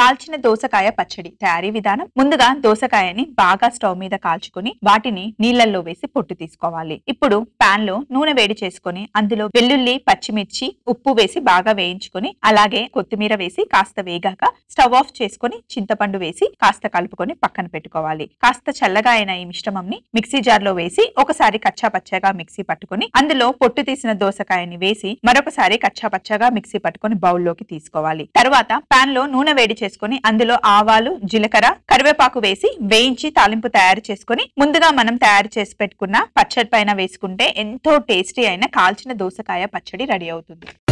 కాల్చిన దోసకాయ పచ్చడి తయారీ విధానం ముందుగా దోసకాయని బాగా స్టవ్ మీద కాల్చుకుని వాటిని నీళ్లలో వేసి పొట్టు తీసుకోవాలి ఇప్పుడు పాన్ లో నూనె వేడి చేసుకుని అందులో వెల్లుల్లి పచ్చిమిర్చి ఉప్పు వేసి బాగా వేయించుకుని అలాగే కొత్తిమీర వేసి కాస్త వేగాక స్టవ్ ఆఫ్ చేసుకుని చింతపండు వేసి కాస్త కలుపుకొని పక్కన పెట్టుకోవాలి కాస్త చల్లగా అయిన ఈ మిశ్రమం ని మిక్సీ జార్ లో వేసి ఒకసారి కచ్చా పచ్చగా మిక్సీ పట్టుకుని అందులో పొట్టు తీసిన దోసకాయని వేసి మరొకసారి కచ్చా పచ్చగా మిక్సీ పట్టుకుని బౌల్లోకి తీసుకోవాలి తర్వాత పాన్ లో నూనె వేడి చేసుకుని అందులో ఆవాలు జీలకర్ర కరివేపాకు వేసి వేయించి తాలింపు తయారు చేసుకుని ముందుగా మనం తయారు చేసి పెట్టుకున్న పచ్చడి పైన వేసుకుంటే ఎంతో టేస్టీ అయిన కాల్చిన దోసకాయ పచ్చడి రెడీ అవుతుంది